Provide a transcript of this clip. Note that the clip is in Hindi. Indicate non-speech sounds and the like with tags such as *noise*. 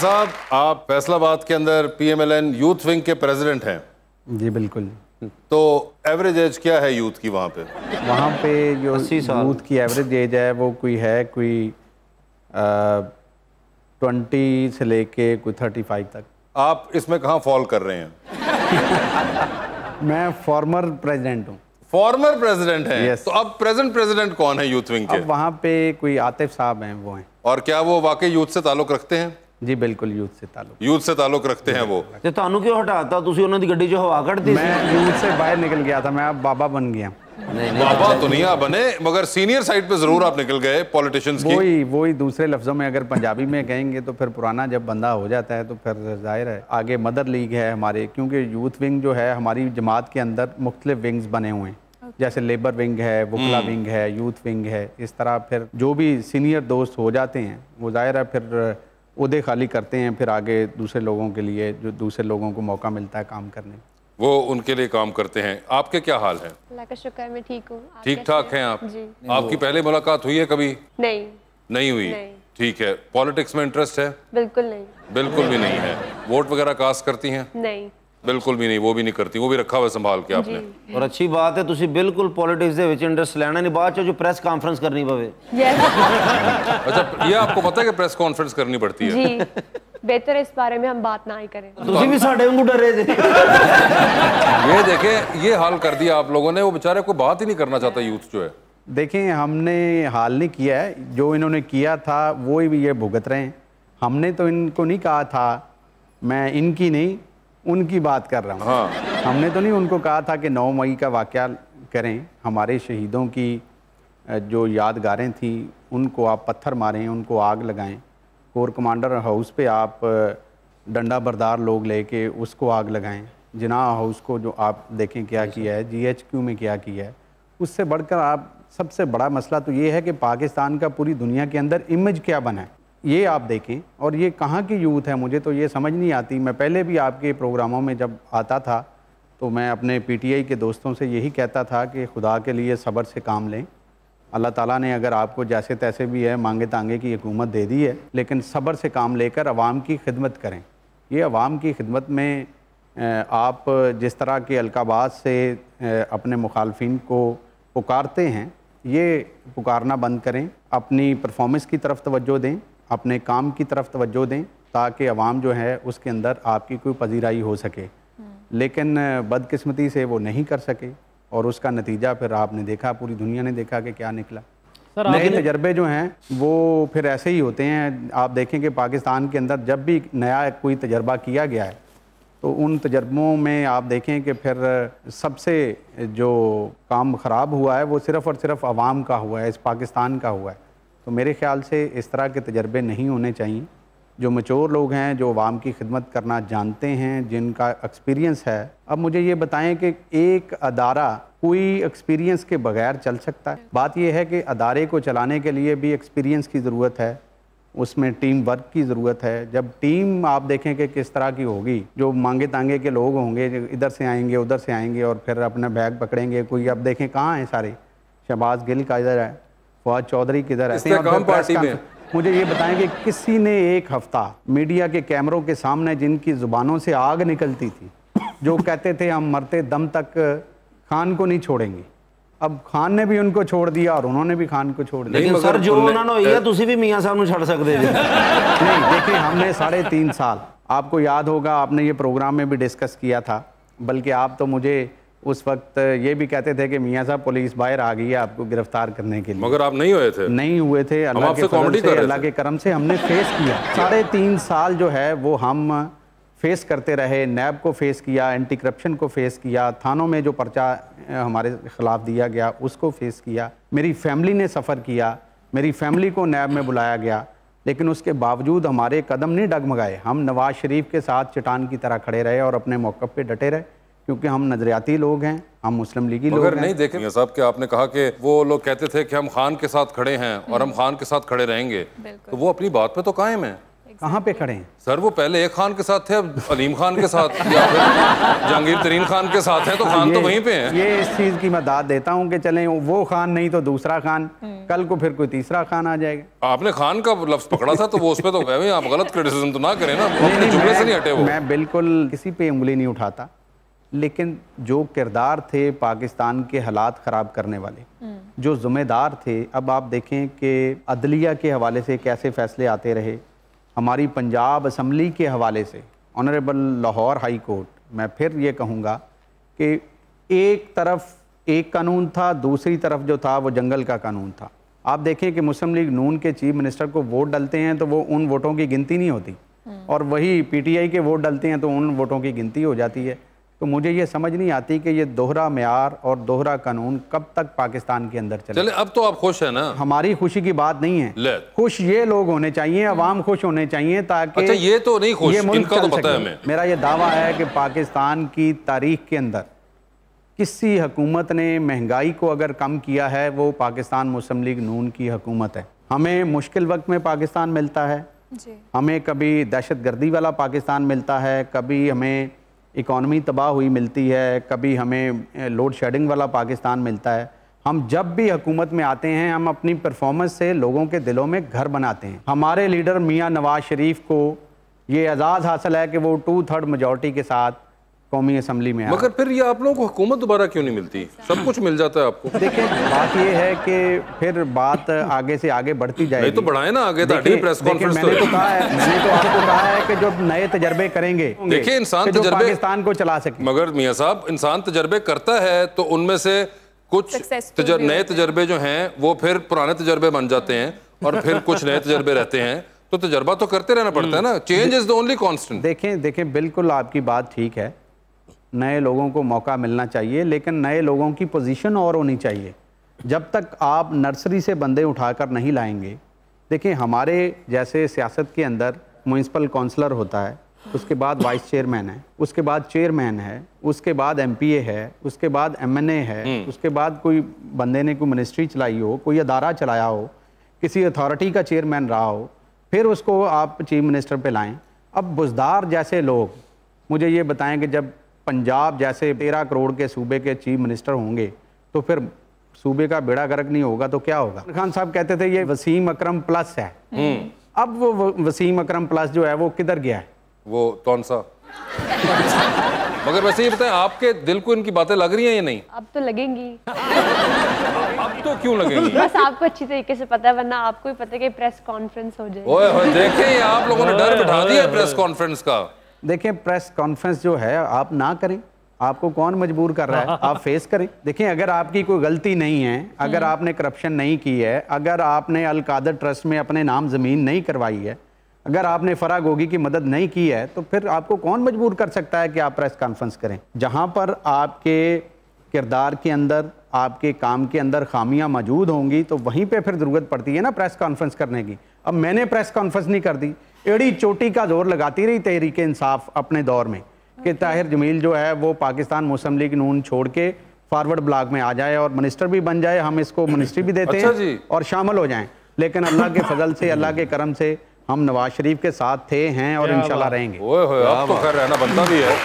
साहब आप फैसलाबाद के अंदर पीएमएलएन यूथ विंग के प्रेसिडेंट हैं जी बिल्कुल तो एवरेज एज क्या है यूथ की वहाँ पे वहाँ पे जो यूथ की एवरेज एज है वो कोई है कोई ट्वेंटी से लेके कोई थर्टी फाइव तक आप इसमें कहाँ फॉल कर रहे हैं *laughs* मैं फॉर्मर प्रेसिडेंट हूँ फॉर्मर प्रेसिडेंट है yes. तो अब प्रेजेंट प्रेसिडेंट कौन है यूथ विंग के अब वहाँ पे कोई आतिफ साहब हैं वो हैं और क्या वो वाकई यूथ से ताल्लुक रखते हैं ਜੀ ਬਿਲਕੁਲ ਯੂਥ ਸੇ ਤਾਲੁਕ ਯੂਥ ਸੇ ਤਾਲੁਕ ਰੱਖਤੇ ਹੈ ਉਹ तो ਤੁਹਾਨੂੰ क्यों ਹਟਾਤਾ ਤੁਸੀਂ ਉਹਨਾਂ ਦੀ गड्डी जो हवा कट दी मैं यूथ से बाहर निकल गया था मैं अब बाबा बन गया नहीं बाबा तो नहीं आप बने मगर सीनियर साइड पे जरूर आप निकल गए पॉलिटिशियंस की वही वही दूसरे लफ्ज़ों में अगर पंजाबी में कहेंगे तो फिर पुराना जब बंदा हो जाता है तो फिर जाहिर है आगे मदर लीग है हमारे क्योंकि यूथ विंग जो है हमारी जमात के अंदर मुख्तलिफ विंग्स बने हुए हैं जैसे लेबर विंग है वकला विंग hmm. है यूथ विंग है इस तरह फिर जो भी सीनियर दोस्त हो जाते हैं वो जाहिर है फिर उदय खाली करते हैं फिर आगे दूसरे लोगों के लिए जो दूसरे लोगों को मौका मिलता है काम करने वो उनके लिए काम करते हैं आपके क्या हाल है अल्लाह का शुक्र मैं ठीक हूँ ठीक ठाक हैं आप जी आपकी पहले मुलाकात हुई है कभी नहीं नहीं हुई ठीक है पॉलिटिक्स में इंटरेस्ट है बिल्कुल नहीं बिल्कुल भी नहीं है वोट वगैरह कास्ट करती हैं नहीं बिल्कुल भी नहीं वो भी नहीं करती वो भी रखा हुआ संभाल के आपने और अच्छी बात है तुसी बिल्कुल पॉलिटिक्स दे विच इंटरेस्ट लेना नहीं ਨਹੀਂ ਬਾਅਦ जो प्रेस कॉन्फ्रेंस करनी पवे यस *laughs* अच्छा ये आपको पता है कि प्रेस कॉन्फ्रेंस करनी पड़ती है जी बेहतर इस बारे में हम बात ना ही करें ਤੁਸੀਂ ਵੀ ਸਾਡੇ ਵਾਂਗੂ ਡਰੇ थे ये देखें ये हाल कर दिया आप लोगों ने वो बेचारे को बात ही नहीं करना चाहता यूथ जो है देखें हमने हाल नहीं किया है जो इन्होंने किया था वो ही ये भुगत रहे हैं हमने तो इनको नहीं कहा था मैं इनकी नहीं उनकी बात कर रहा हूँ हाँ। हमने तो नहीं उनको कहा था कि नौ मई का वाक़ करें हमारे शहीदों की जो यादगारें थी उनको आप पत्थर मारें उनको आग लगाएं कोर कमांडर हाउस पे आप डंडा बरदार लोग लेके उसको आग लगाएं जिना हाउस को जो आप देखें क्या किया है जीएचक्यू में क्या किया है उससे बढ़कर आप सबसे बड़ा मसला तो ये है कि पाकिस्तान का पूरी दुनिया के अंदर इमेज क्या बनाए ये आप देखें और ये कहाँ की यूथ है मुझे तो ये समझ नहीं आती मैं पहले भी आपके प्रोग्रामों में जब आता था तो मैं अपने पीटीआई के दोस्तों से यही कहता था कि खुदा के लिए सब्र से काम लें अल्लाह ताला ने अगर आपको जैसे तैसे भी है मांगे तांगे की हुकूमत दे दी है लेकिन सब्र से काम लेकर आवाम की खिदमत करें ये आवाम की खिदमत में आप जिस तरह के अलकाबाज से अपने मुखालफन को पुकारते हैं ये पुकारना बंद करें अपनी परफॉर्मेंस की तरफ तोज्जो दें अपने काम की तरफ तवज्जो दें ताकि आवाम जो है उसके अंदर आपकी कोई पजीराई हो सके हम्म। लेकिन बदकिस्मती से वो नहीं कर सके और उसका नतीजा फिर आपने देखा पूरी दुनिया ने देखा कि क्या निकला नए तजर्बे जो हैं वो फिर ऐसे ही होते हैं आप देखें कि पाकिस्तान के अंदर जब भी नया कोई तजर्बा किया गया है तो उन तजर्बों में आप देखें कि फिर सबसे जो काम ख़राब हुआ है वो सिर्फ़ और सिर्फ़ आवाम का हुआ है इस पाकिस्तान का हुआ है तो मेरे ख्याल से इस तरह के तजर्बे नहीं होने चाहिए जो मचोर लोग हैं जो आवाम की खिदमत करना जानते हैं जिनका एक्सपीरियंस है अब मुझे ये बताएं कि एक अदारा कोई एक्सपीरियंस के बगैर चल सकता है बात यह है कि अदारे को चलाने के लिए भी एक्सपीरियंस की ज़रूरत है उसमें टीम वर्क की ज़रूरत है जब टीम आप देखें कि किस तरह की होगी जो मांगे तांगे के लोग होंगे इधर से आएंगे उधर से आएंगे और फिर अपना बैग पकड़ेंगे कोई आप देखें कहाँ हैं सारे शहबाज गिल का इधर है फवाद चौधरी किधर है मुझे ये बताएं कि किसी ने एक हफ्ता मीडिया के कैमरों के सामने जिनकी ज़ुबानों से आग निकलती थी जो कहते थे हम मरते दम तक खान को नहीं छोड़ेंगे अब खान ने भी उनको छोड़ दिया और उन्होंने भी खान को छोड़ दिया लेकिन सर जो उन्होंने ਉਹਨਾਂ ਨੂੰ ਹੋਈ ਹੈ ਤੁਸੀਂ ਵੀ ਮੀਆਂ ਸਾਹਿਬ ਨੂੰ ਛੱਡ ਸਕਦੇ ਜੀ ਨਹੀਂ ਦੇਖिए हमने साल आपको याद होगा आपने ये प्रोग्राम में भी डिस्कस किया था बल्कि आप तो मुझे उस वक्त ये भी कहते थे कि मियाँ साहब पुलिस बाहर आ गई है आपको गिरफ्तार करने के लिए मगर आप नहीं हुए थे नहीं हुए थे अल्लाह के कॉमेडी से अल्लाह के करम से हमने फेस किया साढ़े तीन साल जो है वो हम फेस करते रहे नैब को फेस किया एंटी करप्शन को फेस किया थानों में जो पर्चा हमारे ख़िलाफ़ दिया गया उसको फेस किया मेरी फैमिली ने सफ़र किया मेरी फैमिली को नैब में बुलाया गया लेकिन उसके बावजूद हमारे कदम नहीं डगमगाए हम नवाज़ शरीफ के साथ चटान की तरह खड़े रहे और अपने मौक़ पर डटे रहे क्योंकि हम नजरियाती लोग हैं हम मुस्लिम लीगी लोग हैं। नहीं देखेंगे साहब कि आपने कहा कि वो लोग कहते थे कि हम खान के साथ खड़े हैं और हम खान के साथ खड़े रहेंगे तो वो अपनी बात पे तो कायम है कहाँ पे खड़े हैं सर वो पहले एक खान के साथ थे अब अलीम खान के साथ जहांगीर तरीन खान के साथ हैं तो खान तो वहीं पे हैं ये इस चीज़ की मैं दाद देता हूँ कि चले वो खान नहीं तो दूसरा खान हम्म। कल को फिर कोई तीसरा खान आ जाएगा आपने खान का लफ्ज पकड़ा था तो वो उस पर तो आप गलत क्रिटिसिज्म तो ना करें ना जुमले से नहीं हटे मैं बिल्कुल किसी पे उंगली नहीं उठाता लेकिन जो किरदार थे पाकिस्तान के हालात ख़राब करने वाले हम्म। जो जुम्मेदार थे अब आप देखें कि अदलिया के हवाले से कैसे फ़ैसले आते रहे हमारी पंजाब असम्बली के हवाले से ऑनरेबल लाहौर हाई कोर्ट मैं फिर ये कहूँगा कि एक तरफ एक कानून था दूसरी तरफ जो था वो जंगल का कानून था आप देखें कि मुस्लिम लीग नून के चीफ मिनिस्टर को वोट डलते हैं तो वो उन वोटों की गिनती नहीं होती हम्म। और वही पीटीआई के वोट डलते हैं तो उन वोटों की गिनती हो जाती है तो मुझे ये समझ नहीं आती कि ये दोहरा मैार और दोहरा कानून कब तक पाकिस्तान के अंदर चले चले अब तो आप खुश है ना हमारी खुशी की बात नहीं है खुश ये लोग होने चाहिए अवाम हम्म। खुश होने चाहिए ताकि अच्छा ये तो नहीं खुश ये इनका तो पता है मेरा ये दावा है कि पाकिस्तान की तारीख के अंदर किसी हकूमत ने महंगाई को अगर कम किया है वो पाकिस्तान मुस्लिम लीग नून की हकूमत है हमें मुश्किल वक्त में पाकिस्तान मिलता है हमें कभी दहशत गर्दी वाला पाकिस्तान मिलता है कभी हमें इकॉनमी तबाह हुई मिलती है कभी हमें लोड शेडिंग वाला पाकिस्तान मिलता है हम जब भी हुकूमत में आते हैं हम अपनी परफॉर्मेंस से लोगों के दिलों में घर बनाते हैं हमारे लीडर मियाँ नवाज शरीफ को ये एजाज़ हासिल है कि वो टू थर्ड मजॉरिटी के साथ कौमी असम्बली में मगर फिर ये आप लोगों को हुकूमत दोबारा क्यों नहीं मिलती सब कुछ मिल जाता है आपको देखिए बात ये है कि फिर बात आगे से आगे बढ़ती तो जाएगी तो बढ़ाए ना आगे प्रेस तो कॉन्फ्रेंस तो-, तो कहा है मैंने तो आपको कहा है कि जो नए तजर्बे करेंगे देखिए इंसान तजर्बे पाकिस्तान को चला सके मगर मियाँ साहब इंसान तजर्बे करता है तो उनमें से कुछ नए तजर्बे जो है वो फिर पुराने तजर्बे बन जाते हैं और फिर कुछ नए तजर्बे रहते हैं तो तजर्बा तो करते रहना पड़ता है ना change is the only constant देखें देखें बिल्कुल आपकी बात ठीक है नए लोगों को मौका मिलना चाहिए लेकिन नए लोगों की पोजीशन और होनी चाहिए जब तक आप नर्सरी से बंदे उठाकर नहीं लाएंगे देखिए हमारे जैसे सियासत के अंदर म्यूनसिपल काउंसलर होता है उसके बाद वाइस चेयरमैन है उसके बाद चेयरमैन है उसके बाद एमपीए है उसके बाद एमएनए है हम्म। उसके बाद कोई बंदे ने कोई मिनिस्ट्री चलाई हो कोई अदारा चलाया हो किसी अथॉरिटी का चेयरमैन रहा हो फिर उसको आप चीफ मिनिस्टर पे लाएं अब बुजदार जैसे लोग मुझे ये बताएं कि जब पंजाब जैसे तेरह करोड़ के सूबे के चीफ मिनिस्टर होंगे तो फिर सूबे का बेड़ा गर्क नहीं होगा तो क्या होगा खान साहब कहते थे ये वसीम अकरम प्लस है हम्म। अब वो वसीम अकरम प्लस जो है वो किधर गया है वो कौन सा मगर वैसे ये बताएं आपके दिल को इनकी बातें लग रही हैं या नहीं अब तो लगेंगी अब तो क्यों लगेंगी बस आपको अच्छी तरीके से पता है वरना आपको ही पता है कि प्रेस कॉन्फ्रेंस हो जाए देखें आप लोगों ने डर बिठा दिया प्रेस कॉन्फ्रेंस का देखें प्रेस कॉन्फ्रेंस जो है आप ना करें आपको कौन मजबूर कर रहा है *laughs* आप फेस करें देखें अगर आपकी कोई गलती नहीं है अगर हम्म। आपने करप्शन नहीं की है अगर आपने अलकादर ट्रस्ट में अपने नाम ज़मीन नहीं करवाई है अगर आपने फरा गोगी की मदद नहीं की है तो फिर आपको कौन मजबूर कर सकता है कि आप प्रेस कॉन्फ्रेंस करें जहाँ पर आपके किरदार के अंदर आपके काम के अंदर खामियां मौजूद होंगी तो वहीं पे फिर ज़रूरत पड़ती है ना प्रेस कॉन्फ्रेंस करने की अब मैंने प्रेस कॉन्फ्रेंस नहीं कर दी एड़ी चोटी का जोर लगाती रही तहरीक इंसाफ अपने दौर में कि ताहिर जमील जो है वो पाकिस्तान मुस्लिम लीग नून छोड़ के फॉरवर्ड ब्लॉक में आ जाए और मिनिस्टर भी बन जाए हम इसको मिनिस्ट्री भी देते अच्छा हैं और शामिल हो जाएं लेकिन अल्लाह के फजल से अल्लाह के करम से हम नवाज शरीफ के साथ थे हैं और इंशाल्लाह रहेंगे ओए होए आप तो बनता भी है